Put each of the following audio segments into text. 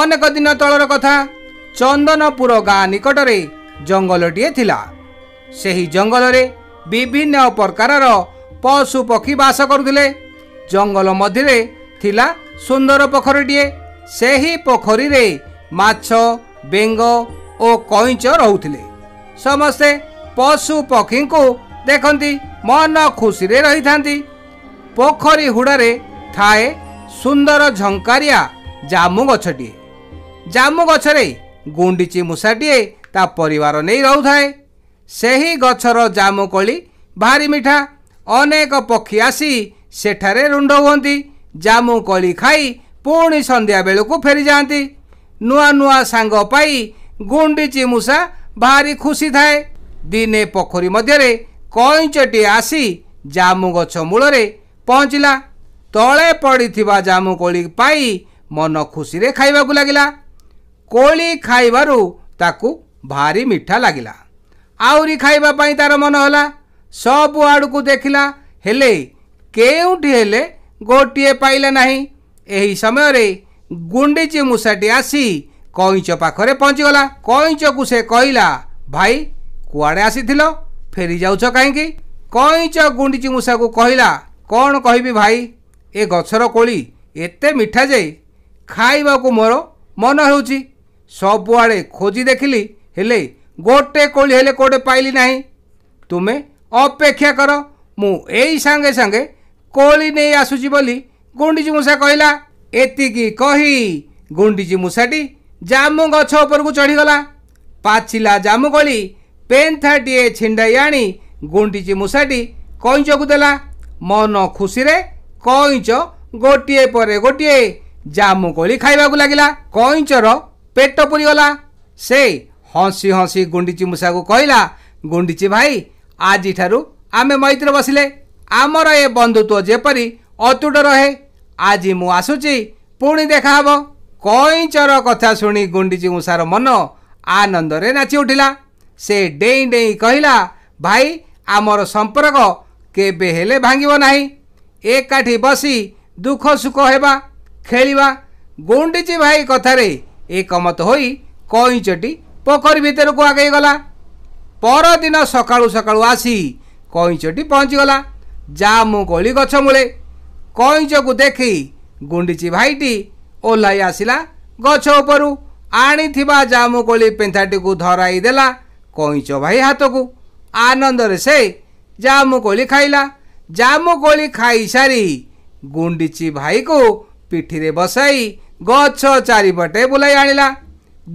ଅନେକ ଦିନ ତଳର କଥା ଚନ୍ଦନପୁର ଗାଁ ନିକଟରେ ଜଙ୍ଗଲଟିଏ ଥିଲା ସେହି ଜଙ୍ଗଲରେ ବିଭିନ୍ନ ପ୍ରକାରର ପଶୁ ପକ୍ଷୀ ବାସ କରୁଥିଲେ ଜଙ୍ଗଲ ମଧ୍ୟରେ ଥିଲା ସୁନ୍ଦର ପୋଖରୀଟିଏ ସେହି ପୋଖରୀରେ ମାଛ ବେଙ୍ଗ ଓ କଇଁଚ ରହୁଥିଲେ ସମସ୍ତେ ପଶୁ ପକ୍ଷୀଙ୍କୁ ଦେଖନ୍ତି ମନ ଖୁସିରେ ରହିଥାନ୍ତି ପୋଖରୀ ହୁଡ଼ାରେ ଥାଏ ସୁନ୍ଦର ଝଙ୍କାରିଆ ଜାମୁ ଗଛଟିଏ ଜାମୁ ଗଛରେ ଗୁଣ୍ଡିଚି ମୂଷାଟିଏ ତା ପରିବାର ନେଇ ରହୁଥାଏ ସେହି ଗଛର ଜାମୁ କୋଳି ଭାରି ମିଠା ଅନେକ ପକ୍ଷୀ ଆସି ସେଠାରେ ରୁଣ୍ଡ ହୁଅନ୍ତି ଜାମୁ କୋଳି ଖାଇ ପୁଣି ସନ୍ଧ୍ୟାବେଳକୁ ଫେରିଯାଆନ୍ତି ନୂଆ ନୂଆ ସାଙ୍ଗ ପାଇ ଗୁଣ୍ଡିଚି ମୂଷା ଭାରି ଖୁସି ଥାଏ ଦିନେ ପୋଖରୀ ମଧ୍ୟରେ କଇଁଚଟିଏ ଆସି ଜାମୁ ଗଛ ମୂଳରେ ପହଞ୍ଚିଲା ତଳେ ପଡ଼ିଥିବା ଜାମୁ କୋଳି ପାଇ ମନ ଖୁସିରେ ଖାଇବାକୁ ଲାଗିଲା କୋଳି ଖାଇବାରୁ ତାକୁ ଭାରି ମିଠା ଲାଗିଲା ଆହୁରି ଖାଇବା ପାଇଁ ତା'ର ମନ ହେଲା ସବୁ ଆଡ଼କୁ ଦେଖିଲା ହେଲେ କେଉଁଠି ହେଲେ ଗୋଟିଏ ପାଇଲା ନାହିଁ ଏହି ସମୟରେ ଗୁଣ୍ଡିଚି ମୂଷାଟି ଆସି କଇଁଚ ପାଖରେ ପହଞ୍ଚିଗଲା କଇଁଚକୁ ସେ କହିଲା ଭାଇ କୁଆଡ଼େ ଆସିଥିଲ ଫେରି ଯାଉଛ କାହିଁକି କଇଁଚ ଗୁଣ୍ଡିଚି ମୂଷାକୁ କହିଲା କ'ଣ କହିବି ଭାଇ ଏ ଗଛର କୋଳି ଏତେ ମିଠା ଯେ ଖାଇବାକୁ ମୋର ମନ ହେଉଛି ସବୁଆଡ଼େ ଖୋଜି ଦେଖିଲି ହେଲେ ଗୋଟେ କୋଳି ହେଲେ କୋଉଟେ ପାଇଲି ନାହିଁ ତୁମେ ଅପେକ୍ଷା କର ମୁଁ ଏଇ ସାଙ୍ଗେ ସାଙ୍ଗେ କୋଳି ନେଇ ଆସୁଛି ବୋଲି ଗୁଣ୍ଡିଚି ମୂଷା କହିଲା ଏତିକି କହି ଗୁଣ୍ଡିଚି ମୂଷାଟି ଜାମୁ ଗଛ ଉପରକୁ ଚଢ଼ିଗଲା ପାଚିଲା ଜାମୁ କୋଳି ପେନ୍ଥାଟିଏ ଛିଣ୍ଡାଇ ଆଣି ଗୁଣ୍ଡିଚି ମୂଷାଟି କଇଁଚକୁ ଦେଲା ମନ ଖୁସିରେ କଇଁଚ ଗୋଟିଏ ପରେ ଗୋଟିଏ ଜାମୁ କୋଳି ଖାଇବାକୁ ଲାଗିଲା କଇଁଚର ପେଟ ପୁରିଗଲା ସେ ହସି ହସି ଗୁଣ୍ଡିଚି ମୂଷାକୁ କହିଲା ଗୁଣ୍ଡିଚି ଭାଇ ଆଜିଠାରୁ ଆମେ ମୈତ୍ର ବସିଲେ ଆମର ଏ ବନ୍ଧୁତ୍ୱ ଯେପରି ଅତୁଟ ରହେ ଆଜି ମୁଁ ଆସୁଛି ପୁଣି ଦେଖାହେବ କଇଁଚର କଥା ଶୁଣି ଗୁଣ୍ଡିଚି ମୂଷାର ମନ ଆନନ୍ଦରେ ନାଚି ଉଠିଲା ସେ ଡେଇଁ ଡେଇଁ କହିଲା ଭାଇ ଆମର ସମ୍ପର୍କ କେବେ ହେଲେ ଭାଙ୍ଗିବ ନାହିଁ ଏକାଠି ବସି ଦୁଃଖ ସୁଖ ହେବା ଖେଳିବା ଗୁଣ୍ଡିଚି ଭାଇ କଥାରେ ଏକମତ ହୋଇ କଇଁଚଟି ପୋଖରୀ ଭିତରକୁ ଆଗେଇ ଗଲା ପରଦିନ ସକାଳୁ ସକାଳୁ ଆସି କଇଁଚଟି ପହଞ୍ଚିଗଲା ଜାମୁ କୋଳି ଗଛ ମୂଳେ କଇଁଚକୁ ଦେଖି ଗୁଣ୍ଡିଚି ଭାଇଟି ଓହ୍ଲାଇ ଆସିଲା ଗଛ ଉପରୁ ଆଣିଥିବା ଜାମୁ କୋଳି ପେନ୍ଥାଟିକୁ ଧରାଇ ଦେଲା କଇଁଚ ଭାଇ ହାତକୁ ଆନନ୍ଦରେ ସେ ଜାମୁ କୋଳି ଖାଇଲା ଜାମୁ କୋଳି ଖାଇସାରି ଗୁଣ୍ଡିଚି ଭାଇକୁ ପିଠିରେ ବସାଇ गछ चारिपटे बुलाई आनिला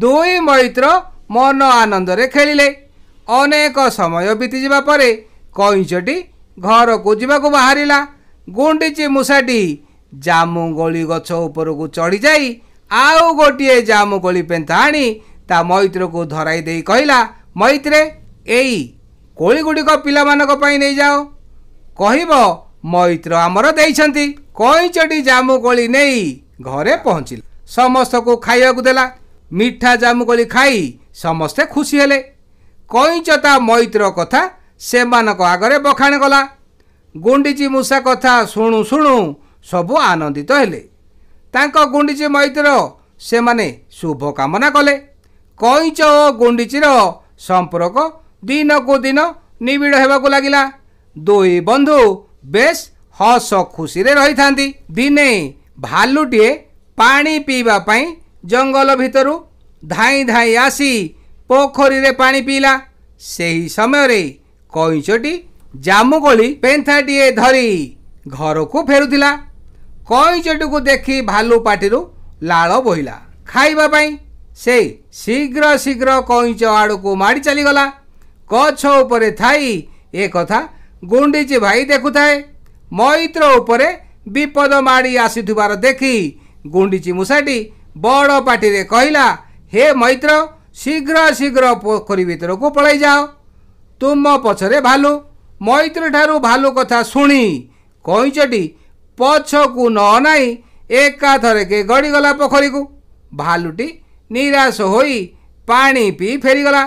दुई मैत्र मन आनन्दरे खेलिले अनेक समय को कैँचटी घरको जुवा बाहार गुड्डीचि मुषाटी जामुकी गछ चढ़ी जाई आउ गोटे ता मैत्र को धराई मैत्रको कहिला मैत्रे को पानी नै कैत्र आमर कैँचटी जामुको नै ଘରେ ପହଞ୍ଚିଲେ ସମସ୍ତଙ୍କୁ ଖାଇବାକୁ ଦେଲା ମିଠା ଜାମୁକୋଳି ଖାଇ ସମସ୍ତେ ଖୁସି ହେଲେ କଇଁଚ ତା ମଇତ୍ର କଥା ସେମାନଙ୍କ ଆଗରେ ବଖାଣ ଗଲା ଗୁଣ୍ଡିଚି ମୂଷା କଥା ଶୁଣୁ ଶୁଣୁ ସବୁ ଆନନ୍ଦିତ ହେଲେ ତାଙ୍କ ଗୁଣ୍ଡିଚି ମଇତ୍ର ସେମାନେ ଶୁଭକାମନା କଲେ କଇଁଚ ଓ ଗୁଣ୍ଡିଚିର ସମ୍ପର୍କ ଦିନକୁ ଦିନ ନିବିଡ଼ ହେବାକୁ ଲାଗିଲା ଦୁଇ ବନ୍ଧୁ ବେଶ ହସ ଖୁସିରେ ରହିଥାନ୍ତି ଦିନେ ଭାଲୁଟିଏ ପାଣି ପିଇବା ପାଇଁ ଜଙ୍ଗଲ ଭିତରୁ ଧାଇଁ ଧାଇଁ ଆସି ପୋଖରୀରେ ପାଣି ପିଇଲା ସେହି ସମୟରେ କଇଁଛଟି ଜାମୁକୋଳି ପେନ୍ଥାଟିଏ ଧରି ଘରକୁ ଫେରୁଥିଲା କଇଁଛଟିକୁ ଦେଖି ଭାଲୁ ପାଟିରୁ ଲାଳ ବୋହିଲା ଖାଇବା ପାଇଁ ସେ ଶୀଘ୍ର ଶୀଘ୍ର କଇଁଛ ଆଡ଼କୁ ମାଡ଼ି ଚାଲିଗଲା ଗଛ ଉପରେ ଥାଇ ଏ କଥା ଗୁଣ୍ଡିଚି ଭାଇ ଦେଖୁଥାଏ ମୈତ୍ର ଉପରେ ବିପଦ ମାଡ଼ି ଆସିଥିବାର ଦେଖି ଗୁଣ୍ଡିଚି ମୂଷାଟି ବଡ଼ ପାଟିରେ କହିଲା ହେ ମୈତ୍ର ଶୀଘ୍ର ଶୀଘ୍ର ପୋଖରୀ ଭିତରକୁ ପଳାଇ ଯାଅ ତୁମ ପଛରେ ଭାଲୁ ମୈତ୍ର ଠାରୁ ଭାଲୁ କଥା ଶୁଣି କଇଁଚଟି ପଛକୁ ନ ନାଇ ଏକାଥରେ କେ ଗଡ଼ିଗଲା ପୋଖରୀକୁ ଭାଲୁଟି ନିରାଶ ହୋଇ ପାଣି ପିଇ ଫେରିଗଲା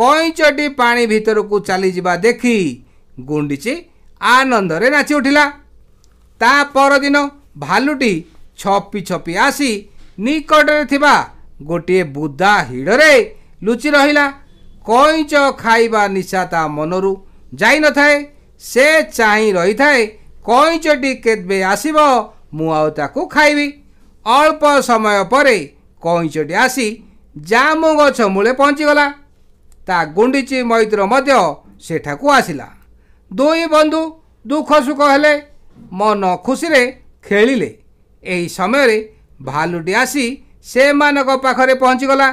କଇଁଚଟି ପାଣି ଭିତରକୁ ଚାଲିଯିବା ଦେଖି ଗୁଣ୍ଡିଚି ଆନନ୍ଦରେ ନାଚି ଉଠିଲା ତା ପରଦିନ ଭାଲୁଟି ଛପି ଛପି ଆସି ନିକଟରେ ଥିବା ଗୋଟିଏ ବୁଦା ହିଡ଼ରେ ଲୁଚି ରହିଲା କଇଁଚ ଖାଇବା ନିଶା ତା ମନରୁ ଯାଇନଥାଏ ସେ ଚାହିଁ ରହିଥାଏ କଇଁଚଟି କେବେ ଆସିବ ମୁଁ ଆଉ ତାକୁ ଖାଇବି ଅଳ୍ପ ସମୟ ପରେ କଇଁଚଟି ଆସି ଜାମୁ ଗଛ ମୂଳେ ପହଞ୍ଚିଗଲା ତା ଗୁଣ୍ଡିଚି ମୈତ୍ର ମଧ୍ୟ ସେଠାକୁ ଆସିଲା ଦୁଇ ବନ୍ଧୁ ଦୁଃଖ ସୁଖ ହେଲେ ମନ ଖୁସିରେ ଖେଳିଲେ ଏହି ସମୟରେ ଭାଲୁଟି ଆସି ସେମାନଙ୍କ ପାଖରେ ପହଞ୍ଚିଗଲା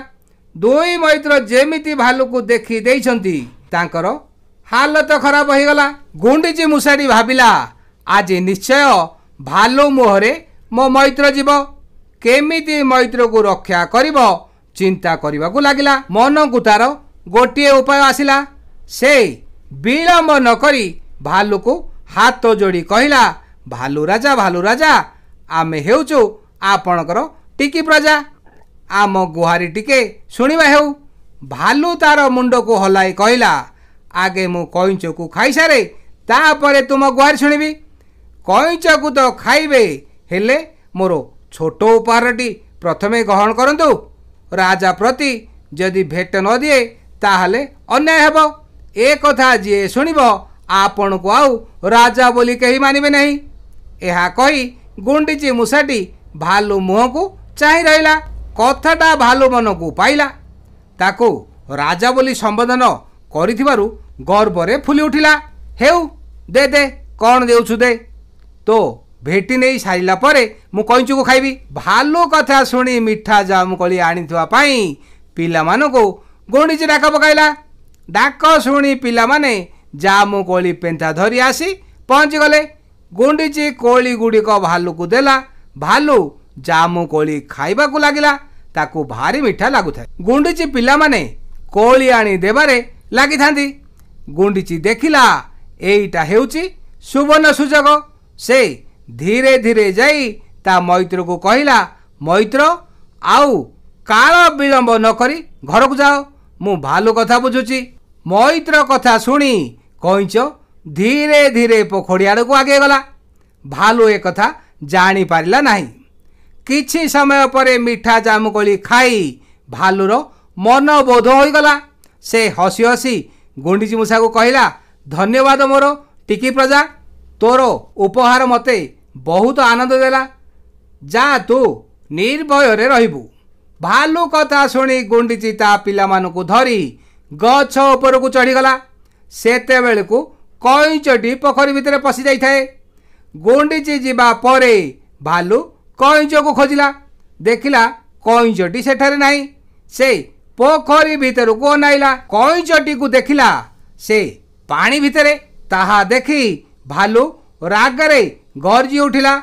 ଦୁଇ ମୈତ୍ର ଯେମିତି ଭାଲୁକୁ ଦେଖି ଦେଇଛନ୍ତି ତାଙ୍କର ହାଲତ ଖରାପ ହୋଇଗଲା ଗୁଣ୍ଡିଚି ମୂଷାଟି ଭାବିଲା ଆଜି ନିଶ୍ଚୟ ଭାଲୁ ମୁହଁରେ ମୋ ମୈତ୍ର ଯିବ କେମିତି ମୈତ୍ରକୁ ରକ୍ଷା କରିବ ଚିନ୍ତା କରିବାକୁ ଲାଗିଲା ମନକୁ ତା'ର ଗୋଟିଏ ଉପାୟ ଆସିଲା ସେ ବିଳମ୍ବ ନକରି ଭାଲୁକୁ ହାତ ଯୋଡ଼ି କହିଲା ଭାଲୁ ରାଜା ଭାଲୁ ରାଜା ଆମେ ହେଉଛୁ ଆପଣଙ୍କର ଟିକି ପ୍ରଜା ଆମ ଗୁହାରୀ ଟିକେ ଶୁଣିବା ହେଉ ଭାଲୁ ତାର ମୁଣ୍ଡକୁ ହଲାଇ କହିଲା ଆଗେ ମୁଁ କଇଁଚକୁ ଖାଇସାରେ ତାପରେ ତୁମ ଗୁହାରି ଶୁଣିବି କଇଁଚକୁ ତ ଖାଇବେ ହେଲେ ମୋର ଛୋଟ ଉପହାରଟି ପ୍ରଥମେ ଗ୍ରହଣ କରନ୍ତୁ ରାଜା ପ୍ରତି ଯଦି ଭେଟ ନ ଦିଏ ତାହେଲେ ଅନ୍ୟାୟ ହେବ ଏ କଥା ଯିଏ ଶୁଣିବ ଆପଣଙ୍କୁ ଆଉ ରାଜା ବୋଲି କେହି ମାନିବେ ନାହିଁ ଏହା କହି ଗୁଣ୍ଡିଚି ମୂଷାଟି ଭାଲୁ ମୁହଁକୁ ଚାହିଁ ରହିଲା କଥାଟା ଭାଲୁ ମନକୁ ପାଇଲା ତାକୁ ରାଜା ବୋଲି ସମ୍ବୋଧନ କରିଥିବାରୁ ଗର୍ବରେ ଫୁଲି ଉଠିଲା ହେଉ ଦେ ଦେ କ'ଣ ଦେଉଛୁ ଦେ ତୋ ଭେଟି ନେଇ ସାରିଲା ପରେ ମୁଁ କଇଁଚୁକୁ ଖାଇବି ଭାଲୁ କଥା ଶୁଣି ମିଠା ଜାମୁକଳି ଆଣିଥିବା ପାଇଁ ପିଲାମାନଙ୍କୁ ଗୁଣ୍ଡିଚି ଡାକ ପକାଇଲା ଡାକ ଶୁଣି ପିଲାମାନେ ଯା ମୁଁ କୋଳି ପେଣ୍ଠା ଧରି ଆସି ପହଞ୍ଚିଗଲେ ଗୁଣ୍ଡିଚି କୋଳି ଗୁଡ଼ିକ ଭାଲୁକୁ ଦେଲା ଭାଲୁ ଯା ମୁଁ କୋଳି ଖାଇବାକୁ ଲାଗିଲା ତାକୁ ଭାରି ମିଠା ଲାଗୁଥାଏ ଗୁଣ୍ଡିଚି ପିଲାମାନେ କୋଳି ଆଣି ଦେବାରେ ଲାଗିଥାନ୍ତି ଗୁଣ୍ଡିଚି ଦେଖିଲା ଏଇଟା ହେଉଛି ସୁବର୍ଣ୍ଣ ସୁଯୋଗ ସେ ଧୀରେ ଧୀରେ ଯାଇ ତା ମୈତ୍ରକୁ କହିଲା ମୈତ୍ର ଆଉ କାଳ ବିଳମ୍ବ ନକରି ଘରକୁ ଯାଅ ମୁଁ ଭାଲୁ କଥା ବୁଝୁଛି ମୈତ୍ର କଥା ଶୁଣି କଇଁଚ ଧୀରେ ଧୀରେ ପୋଖରୀ ଆଡ଼କୁ ଆଗେଇ ଗଲା ଭାଲୁ ଏକଥା ଜାଣିପାରିଲା ନାହିଁ କିଛି ସମୟ ପରେ ମିଠା ଜାମୁକୋଳି ଖାଇ ଭାଲୁର ମନବୋଧ ହୋଇଗଲା ସେ ହସି ହସି ଗୁଣ୍ଡିଚି ମୂଷାକୁ କହିଲା ଧନ୍ୟବାଦ ମୋର ଟିକି ପ୍ରଜା ତୋର ଉପହାର ମୋତେ ବହୁତ ଆନନ୍ଦ ଦେଲା ଯା ତୁ ନିର୍ଭୟରେ ରହିବୁ ଭାଲୁ କଥା ଶୁଣି ଗୁଣ୍ଡିଚି ତା ପିଲାମାନଙ୍କୁ ଧରି ଗଛ ଉପରକୁ ଚଢ଼ିଗଲା ସେତେବେଳକୁ କଇଁଛଟି ପୋଖରୀ ଭିତରେ ପଶିଯାଇଥାଏ ଗୁଣ୍ଡିଚି ଯିବା ପରେ ଭାଲୁ କଇଁଛକୁ ଖୋଜିଲା ଦେଖିଲା କଇଁଛଟି ସେଠାରେ ନାହିଁ ସେ ପୋଖରୀ ଭିତରକୁ ଅନାଇଲା କଇଁଛଟିକୁ ଦେଖିଲା ସେ ପାଣି ଭିତରେ ତାହା ଦେଖି ଭାଲୁ ରାଗରେ ଗର୍ଜି ଉଠିଲା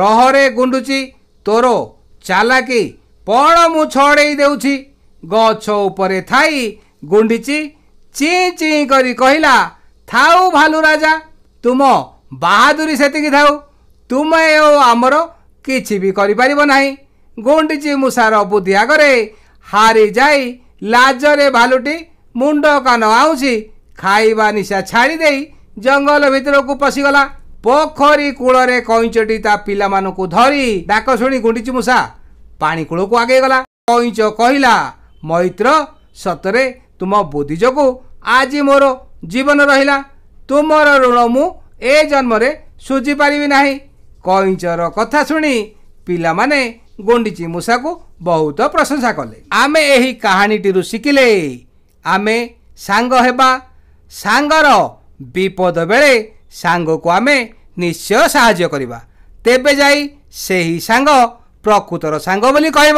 ରହରେ ଗୁଣ୍ଡୁଚି ତୋର ଚାଲାକି ପଣ ମୁଁ ଛଡ଼େଇ ଦେଉଛି ଗଛ ଉପରେ ଥାଇ ଗୁଣ୍ଡିଚି ଚି ଚିଁ କରି କହିଲା ଥାଉ ଭାଲୁ ରାଜା ତୁମ ବାହାଦୁରୀ ସେତିକି ଥାଉ ତୁମେ ଓ ଆମର କିଛି ବି କରିପାରିବ ନାହିଁ ଗୁଣ୍ଡିଚି ମୂଷାର ବୁଦ୍ଧି ଆଗରେ ହାରି ଯାଇ ଲାଜରେ ଭାଲୁଟି ମୁଣ୍ଡ କାନ ଆଉଛି ଖାଇବା ନିଶା ଛାଡ଼ି ଦେଇ ଜଙ୍ଗଲ ଭିତରକୁ ପଶିଗଲା ପୋଖରୀ କୂଳରେ କଇଁଚଟି ତା ପିଲାମାନଙ୍କୁ ଧରି ଡାକ ଶୁଣି ଗୁଣ୍ଡିଚି ମୂଷା ପାଣି କୂଳକୁ ଆଗେଇଗଲା କଇଁଚ କହିଲା ମୈତ୍ର ସତରେ ତୁମ ବୁଦ୍ଧି ଯୋଗୁଁ ଆଜି ମୋର ଜୀବନ ରହିଲା ତୁମର ଋଣ ମୁଁ ଏ ଜନ୍ମରେ ଶୁଝିପାରିବି ନାହିଁ କଇଁଚର କଥା ଶୁଣି ପିଲାମାନେ ଗୁଣ୍ଡିଚି ମୂଷାକୁ ବହୁତ ପ୍ରଶଂସା କଲେ ଆମେ ଏହି କାହାଣୀଟିରୁ ଶିଖିଲେ ଆମେ ସାଙ୍ଗ ହେବା ସାଙ୍ଗର ବିପଦ ବେଳେ ସାଙ୍ଗକୁ ଆମେ ନିଶ୍ଚୟ ସାହାଯ୍ୟ କରିବା ତେବେ ଯାଇ ସେହି ସାଙ୍ଗ ପ୍ରକୃତର ସାଙ୍ଗ ବୋଲି କହିବ